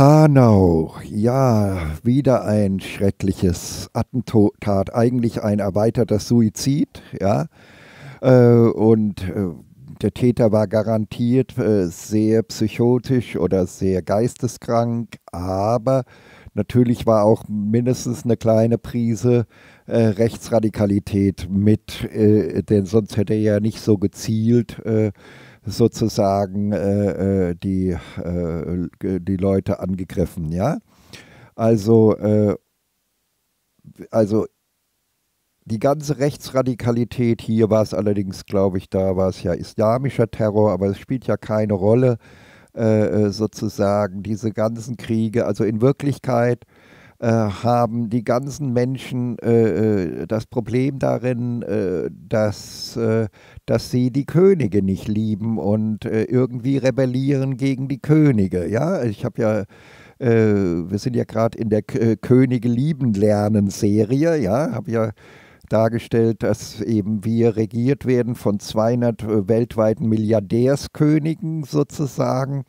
Hanau, ja, wieder ein schreckliches Attentat, eigentlich ein erweiterter Suizid, ja. Äh, und äh, der Täter war garantiert äh, sehr psychotisch oder sehr geisteskrank, aber natürlich war auch mindestens eine kleine Prise Rechtsradikalität mit, denn sonst hätte er ja nicht so gezielt sozusagen äh, äh die, äh, äh, die Leute angegriffen, ja. Also, äh, also die ganze Rechtsradikalität hier war es allerdings, glaube ich, da war es ja islamischer Terror, aber es spielt ja keine Rolle äh, sozusagen diese ganzen Kriege. Also in Wirklichkeit äh, haben die ganzen Menschen äh, äh, das Problem darin, äh, dass, äh, dass sie die Könige nicht lieben und irgendwie rebellieren gegen die Könige. Ja, ich habe ja wir sind ja gerade in der K Könige lieben lernen Serie, ja, habe ja dargestellt, dass eben wir regiert werden von 200 weltweiten Milliardärskönigen sozusagen,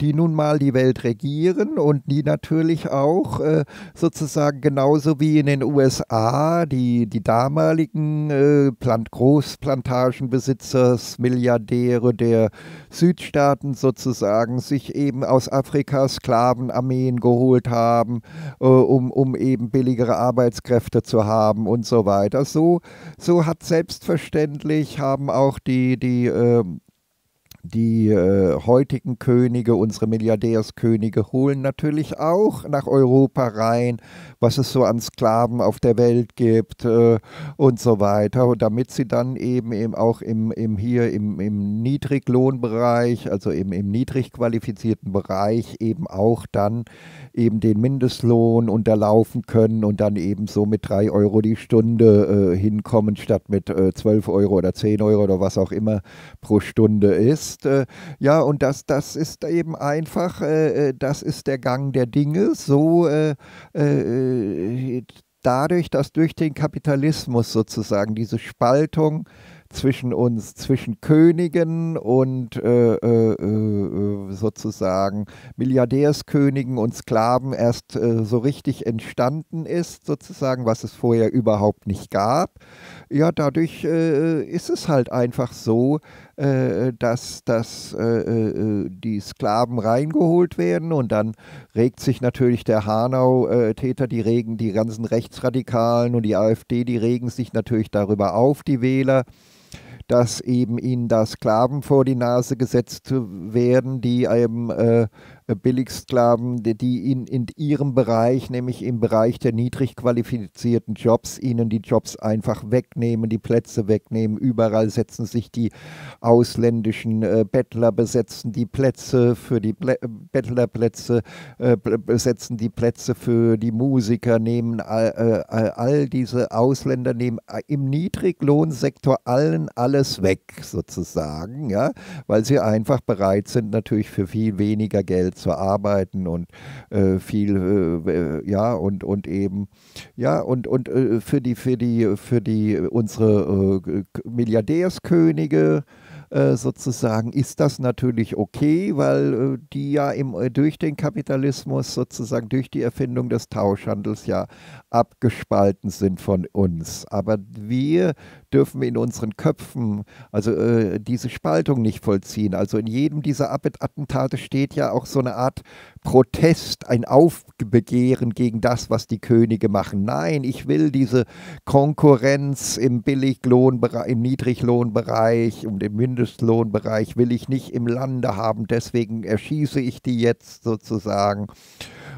die nun mal die Welt regieren und die natürlich auch äh, sozusagen genauso wie in den USA die, die damaligen äh, Großplantagenbesitzer, Milliardäre der Südstaaten sozusagen sich eben aus Afrika Sklavenarmeen geholt haben, äh, um, um eben billigere Arbeitskräfte zu haben und so weiter. So, so hat selbstverständlich haben auch die, die ähm, die äh, heutigen Könige, unsere Milliardärskönige, holen natürlich auch nach Europa rein, was es so an Sklaven auf der Welt gibt äh, und so weiter. Und damit sie dann eben, eben auch im, im hier im, im Niedriglohnbereich, also im, im niedrig qualifizierten Bereich, eben auch dann eben den Mindestlohn unterlaufen können und dann eben so mit 3 Euro die Stunde äh, hinkommen, statt mit äh, 12 Euro oder 10 Euro oder was auch immer pro Stunde ist. Äh, ja, und das, das ist eben einfach, äh, äh das ist der Gang der Dinge. So äh, äh, dadurch, dass durch den Kapitalismus sozusagen diese Spaltung zwischen uns, zwischen Königen und äh äh, äh, äh, sozusagen Milliardärskönigen und Sklaven erst äh, so richtig entstanden ist, sozusagen, was es vorher überhaupt nicht gab. Ja, dadurch äh, ist es halt einfach so, dass, dass die Sklaven reingeholt werden und dann regt sich natürlich der Hanau-Täter, die regen die ganzen Rechtsradikalen und die AfD, die regen sich natürlich darüber auf, die Wähler dass eben ihnen da Sklaven vor die Nase gesetzt werden, die eben äh, äh, Billigsklaven, die in, in ihrem Bereich, nämlich im Bereich der niedrig qualifizierten Jobs, ihnen die Jobs einfach wegnehmen, die Plätze wegnehmen. Überall setzen sich die ausländischen äh, Bettler, besetzen die Plätze für die Ble Bettlerplätze, äh, besetzen die Plätze für die Musiker, nehmen all, äh, all diese Ausländer, nehmen äh, im Niedriglohnsektor allen alles weg, sozusagen, ja, weil sie einfach bereit sind, natürlich für viel weniger Geld zu arbeiten und äh, viel, äh, äh, ja, und, und eben, ja, und, und äh, für die, für die, für die, unsere äh, Milliardärskönige, äh, sozusagen ist das natürlich okay, weil die ja im, durch den Kapitalismus sozusagen durch die Erfindung des Tauschhandels ja abgespalten sind von uns. Aber wir dürfen in unseren Köpfen also äh, diese Spaltung nicht vollziehen. Also in jedem dieser Attentate steht ja auch so eine Art Protest, ein Aufbegehren gegen das, was die Könige machen. Nein, ich will diese Konkurrenz im Billiglohnbereich, im Niedriglohnbereich und im Mindestlohnbereich will ich nicht im Lande haben. Deswegen erschieße ich die jetzt sozusagen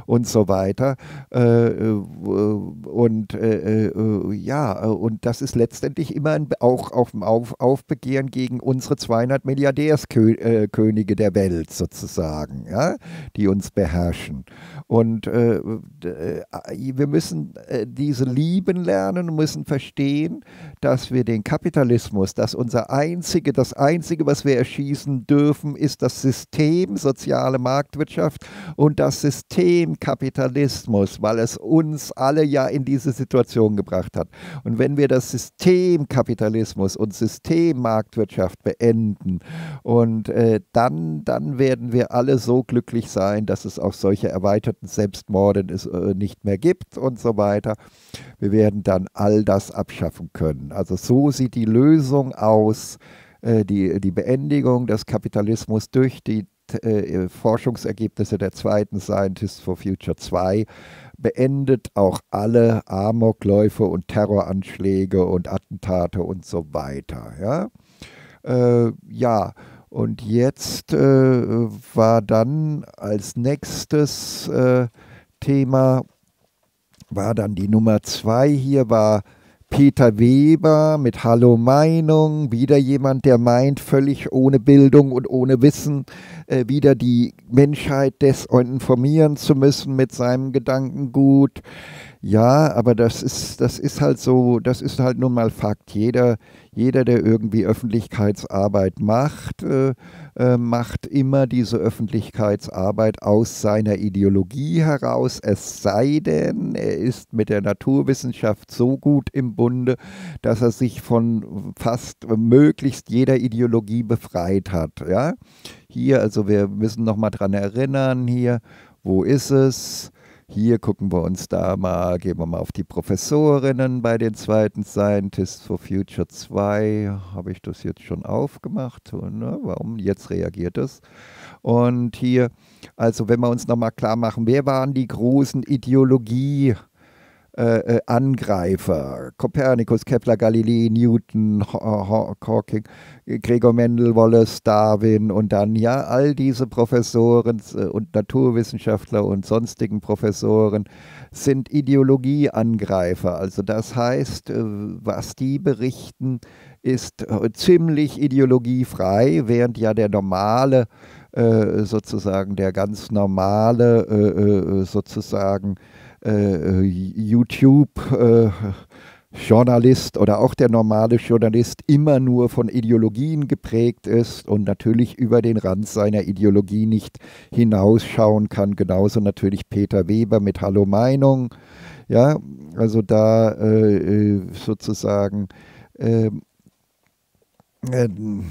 und so weiter. Äh, äh, und äh, ja, und das ist letztendlich immer auch auf dem Aufbegehren gegen unsere 200 Milliardärskönige der Welt sozusagen, ja, die uns beherrschen. Und wir müssen diese lieben lernen und müssen verstehen, dass wir den Kapitalismus, dass unser einzige, das einzige, was wir erschießen dürfen, ist das System soziale Marktwirtschaft und das System Kapitalismus, weil es uns alle ja in diese Situation gebracht hat. Und wenn wir das System Kapitalismus und System Marktwirtschaft beenden, und äh, dann, dann werden wir alle so glücklich sein, dass es auch solche erweiterten Selbstmorde es, äh, nicht mehr gibt und so weiter. Wir werden dann all das abschaffen können. Also so sieht die Lösung aus äh, die, die Beendigung des Kapitalismus durch die äh, äh, Forschungsergebnisse der zweiten Scientists for Future 2 beendet auch alle Amokläufe und Terroranschläge und Attentate und so weiter. Ja, äh, ja. und jetzt äh, war dann als nächstes äh, Thema, war dann die Nummer zwei hier, war Peter Weber mit Hallo Meinung, wieder jemand, der meint, völlig ohne Bildung und ohne Wissen äh, wieder die Menschheit desinformieren zu müssen mit seinem Gedankengut. Ja, aber das ist, das ist halt so, das ist halt nun mal Fakt. Jeder, jeder der irgendwie Öffentlichkeitsarbeit macht, äh, äh, macht immer diese Öffentlichkeitsarbeit aus seiner Ideologie heraus, es sei denn, er ist mit der Naturwissenschaft so gut im Bunde, dass er sich von fast möglichst jeder Ideologie befreit hat. Ja? Hier, also wir müssen nochmal dran erinnern, hier, wo ist es? hier gucken wir uns da mal, gehen wir mal auf die Professorinnen bei den zweiten Scientists for Future 2. Habe ich das jetzt schon aufgemacht? Ne? Warum? Jetzt reagiert es. Und hier, also wenn wir uns nochmal klar machen, wer waren die großen Ideologie- äh, äh, Angreifer. Kopernikus, Kepler, Galilei, Newton, Hawking, Gregor Mendel, Wallace, Darwin und dann ja all diese Professoren äh, und Naturwissenschaftler und sonstigen Professoren sind Ideologieangreifer. Also das heißt, äh, was die berichten, ist ziemlich ideologiefrei, während ja der normale sozusagen der ganz normale sozusagen äh, YouTube-Journalist äh, äh oder auch der normale Journalist immer nur von Ideologien geprägt ist und natürlich über den Rand seiner Ideologie nicht hinausschauen kann. Genauso natürlich Peter Weber mit Hallo Meinung. Ja, also da äh, äh sozusagen. Ähm, ähm,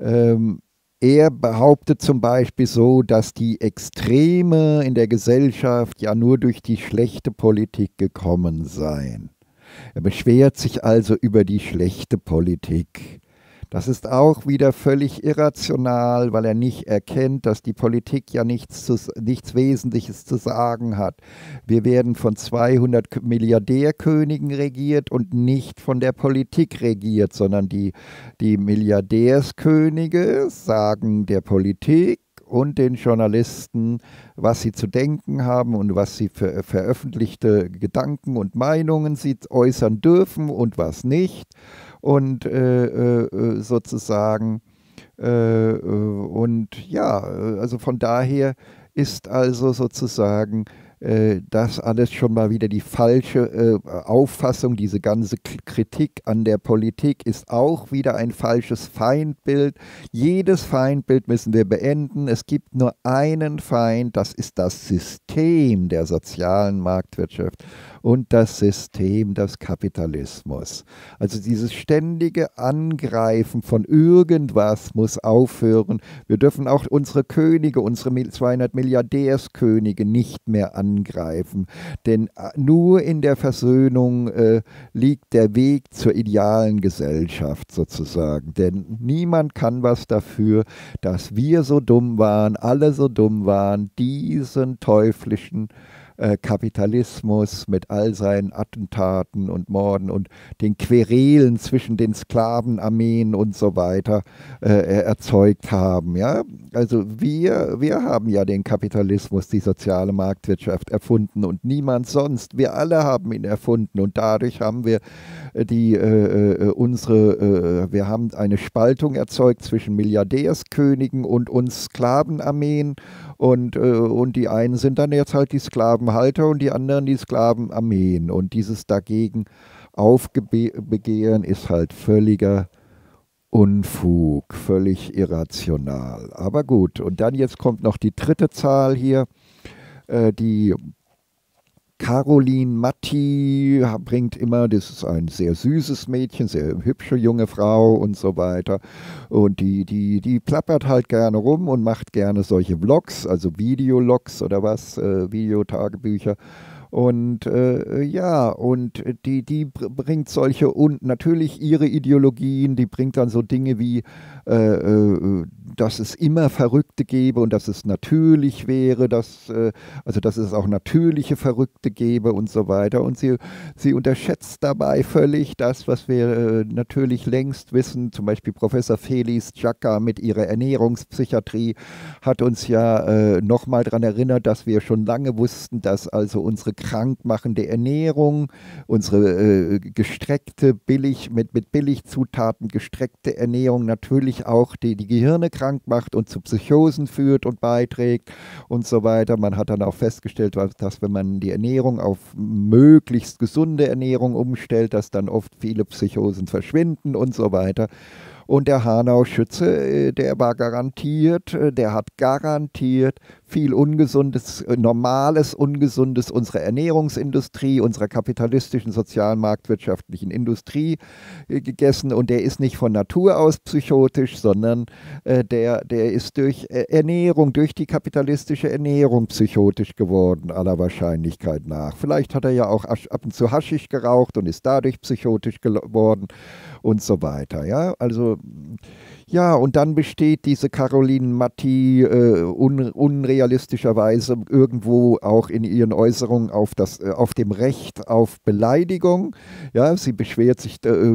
ähm er behauptet zum Beispiel so, dass die Extreme in der Gesellschaft ja nur durch die schlechte Politik gekommen seien. Er beschwert sich also über die schlechte Politik. Das ist auch wieder völlig irrational, weil er nicht erkennt, dass die Politik ja nichts, zu, nichts Wesentliches zu sagen hat. Wir werden von 200 Milliardärkönigen regiert und nicht von der Politik regiert, sondern die, die Milliardärskönige sagen der Politik, und den Journalisten, was sie zu denken haben und was sie für veröffentlichte Gedanken und Meinungen sie äußern dürfen und was nicht und äh, äh, äh sozusagen äh, und ja, also von daher ist also sozusagen äh, das alles schon mal wieder die falsche äh, Auffassung, diese ganze Kritik an der Politik ist auch wieder ein falsches Feindbild. Jedes Feindbild müssen wir beenden. Es gibt nur einen Feind, das ist das System der sozialen Marktwirtschaft und das System des Kapitalismus. Also dieses ständige Angreifen von irgendwas muss aufhören. Wir dürfen auch unsere Könige, unsere 200 Milliardärskönige nicht mehr angreifen angreifen. Denn äh, nur in der Versöhnung äh, liegt der Weg zur idealen Gesellschaft sozusagen. Denn niemand kann was dafür, dass wir so dumm waren, alle so dumm waren, diesen teuflischen äh, Kapitalismus mit all seinen Attentaten und Morden und den Querelen zwischen den Sklavenarmeen und so weiter äh, erzeugt haben. Ja? Also wir, wir haben ja den Kapitalismus, die soziale Marktwirtschaft erfunden und niemand sonst. Wir alle haben ihn erfunden und dadurch haben wir äh, die, äh, äh unsere, wir haben eine Spaltung erzeugt zwischen Milliardärskönigen und uns Sklavenarmeen und, äh, und die einen sind dann jetzt halt die Sklavenhalter und die anderen die Sklavenarmeen. Und dieses dagegen aufbegehren ist halt völliger Unfug, völlig irrational. Aber gut, und dann jetzt kommt noch die dritte Zahl hier, äh, die Caroline Matti bringt immer, das ist ein sehr süßes Mädchen, sehr hübsche junge Frau und so weiter. Und die, die, die plappert halt gerne rum und macht gerne solche Vlogs, also Videologs oder was, äh, Videotagebücher. Und äh, äh, ja, und die, die bringt solche und natürlich ihre Ideologien, die bringt dann so Dinge wie, äh, äh, dass es immer Verrückte gäbe und dass es natürlich wäre, dass, äh, also dass es auch natürliche Verrückte gäbe und so weiter. Und sie, sie unterschätzt dabei völlig das, was wir äh, natürlich längst wissen. Zum Beispiel Professor Felix Jacka mit ihrer Ernährungspsychiatrie hat uns ja nochmal daran erinnert, dass wir schon lange wussten, dass also unsere krankmachende Ernährung, unsere äh, gestreckte, billig, mit, mit Billigzutaten gestreckte Ernährung natürlich auch die, die Gehirne krank macht und zu Psychosen führt und beiträgt und so weiter. Man hat dann auch festgestellt, dass wenn man die Ernährung auf möglichst gesunde Ernährung umstellt, dass dann oft viele Psychosen verschwinden und so weiter. Und der Hanau-Schütze, äh, der war garantiert, äh, der hat garantiert viel ungesundes, äh, normales, ungesundes unserer Ernährungsindustrie, unserer kapitalistischen, sozialen, marktwirtschaftlichen Industrie gegessen. Und der ist nicht von Natur aus psychotisch, sondern der, der ist durch Ernährung, durch die kapitalistische Ernährung psychotisch geworden, aller Wahrscheinlichkeit nach. Vielleicht hat er ja auch ab und zu haschig geraucht und ist dadurch psychotisch geworden und so weiter. Ja, also ja, und dann besteht diese Caroline Matti äh, un unrealistischerweise irgendwo auch in ihren Äußerungen auf, das, äh, auf dem Recht auf Beleidigung. Ja, sie beschwert sich, äh,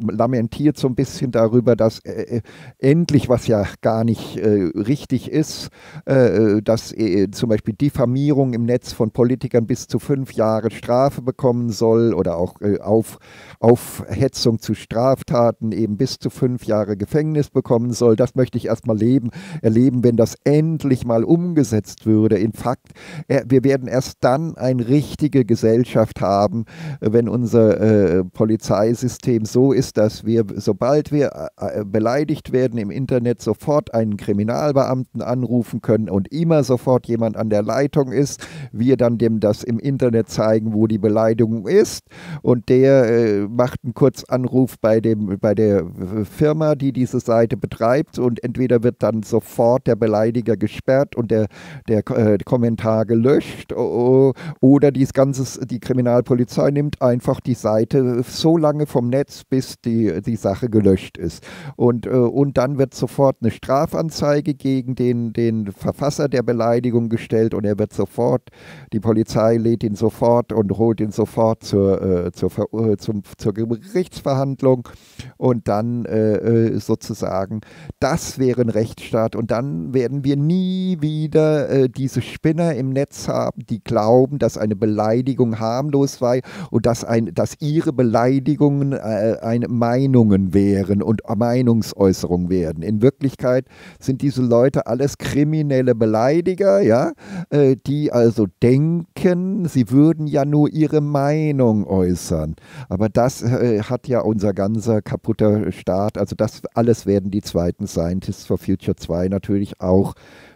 lamentiert so ein bisschen darüber, dass äh, äh, endlich, was ja gar nicht äh, richtig ist, dass zum Beispiel Diffamierung im Netz von Politikern bis zu fünf Jahre Strafe bekommen soll oder auch auf, Aufhetzung zu Strafe Straftaten eben bis zu fünf Jahre Gefängnis bekommen soll. Das möchte ich erstmal leben, erleben, wenn das endlich mal umgesetzt würde. In Fakt, äh, wir werden erst dann eine richtige Gesellschaft haben, äh, wenn unser äh, Polizeisystem so ist, dass wir, sobald wir äh, äh, beleidigt werden im Internet, sofort einen Kriminalbeamten anrufen können und immer sofort jemand an der Leitung ist. Wir dann dem das im Internet zeigen, wo die Beleidigung ist und der äh, macht einen Kurzanruf bei bei, dem, bei der Firma, die diese Seite betreibt und entweder wird dann sofort der Beleidiger gesperrt und der, der äh, Kommentar gelöscht oder dies Ganzes, die Kriminalpolizei nimmt einfach die Seite so lange vom Netz, bis die, die Sache gelöscht ist. Und, äh, und dann wird sofort eine Strafanzeige gegen den, den Verfasser der Beleidigung gestellt und er wird sofort, die Polizei lädt ihn sofort und holt ihn sofort zur, äh, zur, äh, zum, zur Gerichtsverhandlung Ordnung und dann äh, äh, sozusagen, das wäre ein Rechtsstaat und dann werden wir nie wieder äh, diese Spinner im Netz haben, die glauben, dass eine Beleidigung harmlos sei und dass, ein, dass ihre Beleidigungen äh, eine Meinungen wären und Meinungsäußerungen werden. In Wirklichkeit sind diese Leute alles kriminelle Beleidiger, ja, äh, die also denken, sie würden ja nur ihre Meinung äußern. Aber das äh, hat ja unser ganzes Panzer, kaputter Staat. Also das alles werden die zweiten Scientists for Future 2 natürlich auch,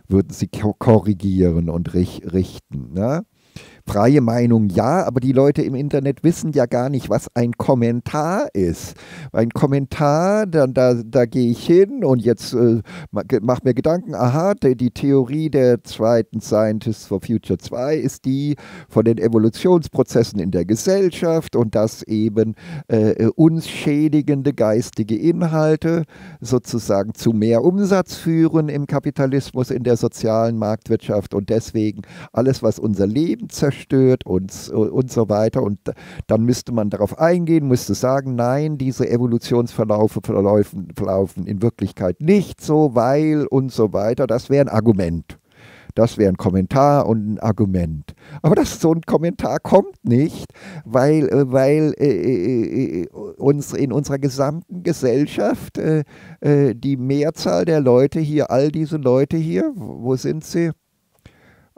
würden sie korrigieren und richten. Ne? freie Meinung ja, aber die Leute im Internet wissen ja gar nicht, was ein Kommentar ist. Ein Kommentar, da, da, da gehe ich hin und jetzt äh, mache mir Gedanken, aha, die, die Theorie der zweiten Scientists for Future 2 ist die von den Evolutionsprozessen in der Gesellschaft und dass eben äh, äh, uns schädigende geistige Inhalte sozusagen zu mehr Umsatz führen im Kapitalismus, in der sozialen Marktwirtschaft und deswegen alles, was unser Leben zerstört, stört und, und so weiter. Und dann müsste man darauf eingehen, müsste sagen, nein, diese Evolutionsverlaufe verlaufen, verlaufen in Wirklichkeit nicht so, weil und so weiter. Das wäre ein Argument. Das wäre ein Kommentar und ein Argument. Aber das, so ein Kommentar kommt nicht, weil, äh, weil äh, äh, äh, uns in unserer gesamten Gesellschaft äh, die Mehrzahl der Leute hier, all diese Leute hier, wo sind sie?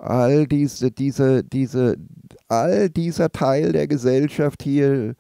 all diese, diese, diese, all dieser Teil der Gesellschaft hier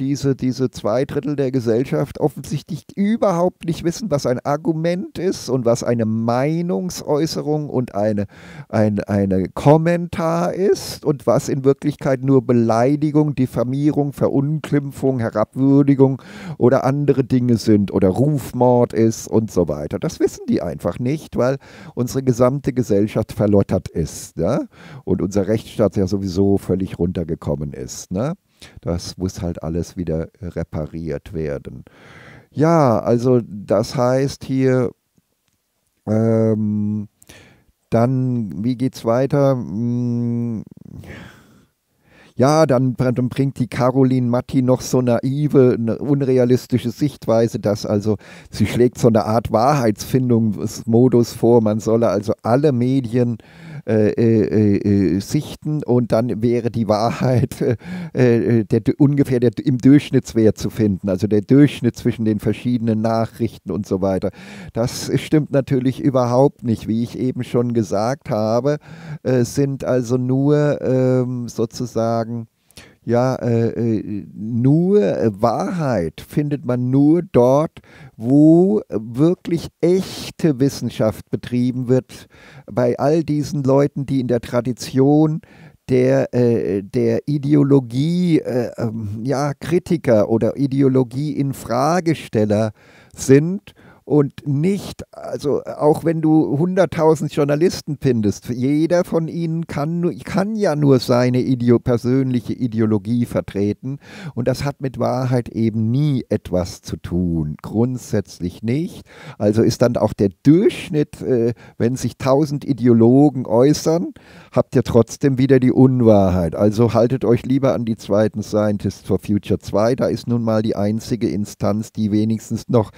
diese, diese zwei Drittel der Gesellschaft offensichtlich überhaupt nicht wissen, was ein Argument ist und was eine Meinungsäußerung und eine, ein eine Kommentar ist und was in Wirklichkeit nur Beleidigung, Diffamierung, Verunglimpfung, Herabwürdigung oder andere Dinge sind oder Rufmord ist und so weiter. Das wissen die einfach nicht, weil unsere gesamte Gesellschaft verlottert ist ne? und unser Rechtsstaat ja sowieso völlig runtergekommen ist. Ne? Das muss halt alles wieder repariert werden. Ja, also das heißt hier, ähm, dann, wie geht's weiter? Hm. ja, dann bringt die Caroline Matti noch so naive, eine unrealistische Sichtweise, dass also sie schlägt so eine Art Wahrheitsfindungsmodus vor. Man solle also alle Medien äh, äh, äh, äh, sichten und dann wäre die Wahrheit äh, äh, der, ungefähr der, im Durchschnittswert zu finden, also der Durchschnitt zwischen den verschiedenen Nachrichten und so weiter. Das stimmt natürlich überhaupt nicht. Wie ich eben schon gesagt habe, sind also nur ähm, sozusagen ja, äh, äh nur äh, Wahrheit findet man nur dort, wo wirklich echte Wissenschaft betrieben wird. Bei all diesen Leuten, die in der Tradition der, äh, der Ideologie, äh, ähm, ja, Kritiker oder Ideologie-Infragesteller sind und nicht, also auch wenn du 100.000 Journalisten findest, jeder von ihnen kann, kann ja nur seine ideo persönliche Ideologie vertreten und das hat mit Wahrheit eben nie etwas zu tun, grundsätzlich nicht. Also ist dann auch der Durchschnitt, äh, wenn sich 1000 Ideologen äußern, habt ihr trotzdem wieder die Unwahrheit. Also haltet euch lieber an die zweiten Scientists for Future 2, da ist nun mal die einzige Instanz, die wenigstens noch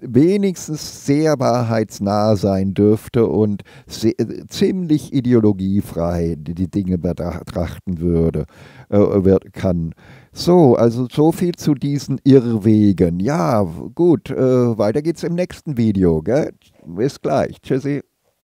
wenigstens wenigstens sehr wahrheitsnah sein dürfte und sehr, äh, ziemlich ideologiefrei die Dinge betrachten würde, äh, kann. So, also so viel zu diesen Irrwegen. Ja, gut, äh, weiter geht's im nächsten Video. Gell? Bis gleich. Tschüssi.